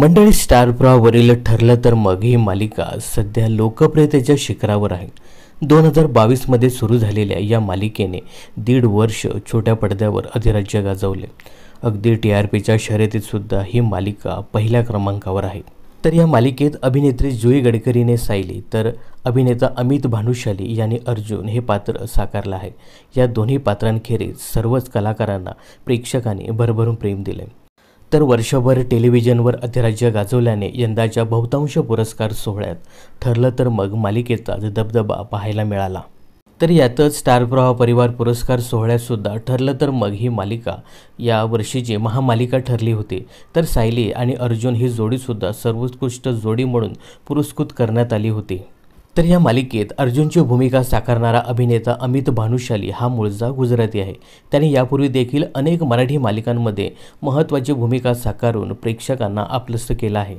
मंडळी स्टार प्रवावरील ठरलं तर मग ही मालिका सध्या लोकप्रियतेच्या शिखरावर आहे दोन हजार बावीसमध्ये सुरू झालेल्या या मालिकेने दीड वर्ष छोट्या पडद्यावर अधिराज्य गाजवले अगदी टी आर पीच्या शर्यतीतसुद्धा ही मालिका पहिल्या क्रमांकावर आहे तर या मालिकेत अभिनेत्री जुई गडकरीने सायली तर अभिनेता अमित भानुशाली यांनी अर्जुन हे पात्र साकारलं आहे या दोन्ही पात्रांखेरीज सर्वच कलाकारांना प्रेक्षकांनी भरभरून प्रेम दिले तर वर्षभर टेलिव्हिजनवर अधिराज्य गाजवल्याने यंदाच्या बहुतांश पुरस्कार सोहळ्यात ठरलं तर मग मालिकेचाच दबदबा पाहायला मिळाला तर यातच स्टार प्रवाह परिवार पुरस्कार सोहळ्यातसुद्धा ठरलं तर मग ही मालिका या वर्षीची महामालिका ठरली होती तर सायली आणि अर्जुन ही जोडीसुद्धा सर्वोत्कृष्ट जोडी म्हणून पुरस्कृत करण्यात आली होती तर या मालिकेत अर्जुनची भूमिका साकारणारा अभिनेता अमित भानुशाली हा मूळचा गुजराती आहे त्याने यापूर्वी देखील अनेक मराठी मालिकांमध्ये महत्त्वाची भूमिका साकारून प्रेक्षकांना आपलस्त केलं आहे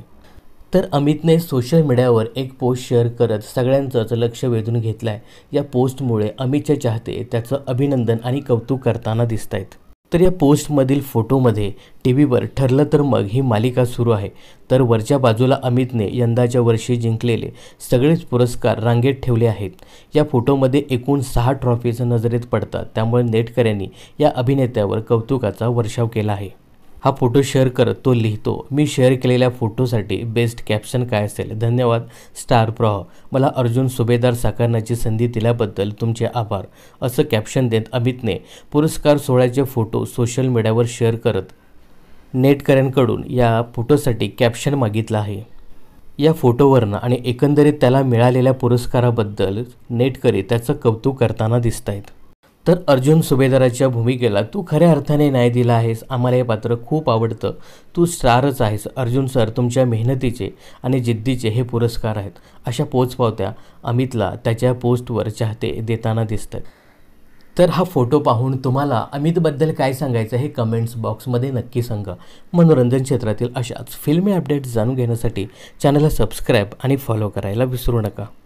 तर अमितने सोशल मीडियावर एक पोस्ट शेअर करत सगळ्यांचंच लक्ष वेधून घेतलं आहे या पोस्टमुळे अमितचे चाहते त्याचं अभिनंदन आणि कौतुक करताना दिसत आहेत तर या पोस्टमधील फोटोमध्ये टी व्हीवर ठरलं तर मग ही मालिका सुरू आहे तर वरच्या बाजूला अमितने यंदाच्या वर्षी जिंकलेले सगळेच पुरस्कार रांगेत ठेवले आहेत या फोटोमध्ये एकूण सहा ट्रॉफीचं नजरेत पडतात त्यामुळे नेटकऱ्यांनी या अभिनेत्यावर कौतुकाचा वर्षाव केला आहे हा फोटो शेअर करत तो लिहितो मी शेअर केलेल्या फोटोसाठी बेस्ट कॅप्शन काय असेल धन्यवाद स्टार प्रह मला अर्जुन सुभेदार साकारण्याची संधी दिल्याबद्दल तुमचे आभार असं कॅप्शन देत अमितने पुरस्कार सोहळ्याचे फोटो सोशल मीडियावर शेअर करत नेटकऱ्यांकडून या फोटोसाठी कॅप्शन मागितलं आहे या फोटोवरनं आणि एकंदरीत त्याला मिळालेल्या पुरस्काराबद्दल नेटकरी त्याचं कौतुक करताना दिसत आहेत तर अर्जुन सुभेदाराच्या भूमिकेला तू खऱ्या अर्थाने न्याय दिला आहेस आम्हाला हे पात्र खूप आवडतं तू स्टारच आहेस अर्जुन सर तुमच्या मेहनतीचे आणि जिद्दीचे हे पुरस्कार आहेत अशा पोचपावत्या अमितला त्याच्या पोस्टवर चाहते देताना दिसत तर हा फोटो पाहून तुम्हाला अमितबद्दल काय सांगायचं हे कमेंट्स बॉक्समध्ये नक्की सांगा मनोरंजन क्षेत्रातील अशाच फिल्मी अपडेट्स जाणून घेण्यासाठी चॅनलला सबस्क्राईब आणि फॉलो करायला विसरू नका